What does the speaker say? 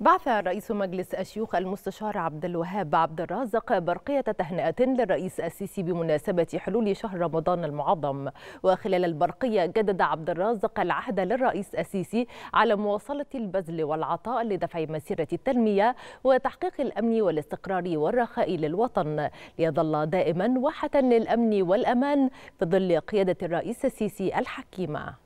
بعث رئيس مجلس الشيوخ المستشار عبد الوهاب عبد الرازق برقية تهنئة للرئيس السيسي بمناسبة حلول شهر رمضان المعظم وخلال البرقية جدد عبد الرازق العهد للرئيس السيسي على مواصلة البذل والعطاء لدفع مسيرة التنمية وتحقيق الأمن والاستقرار والرخاء للوطن ليظل دائما واحة للأمن والأمان في ظل قيادة الرئيس السيسي الحكيمة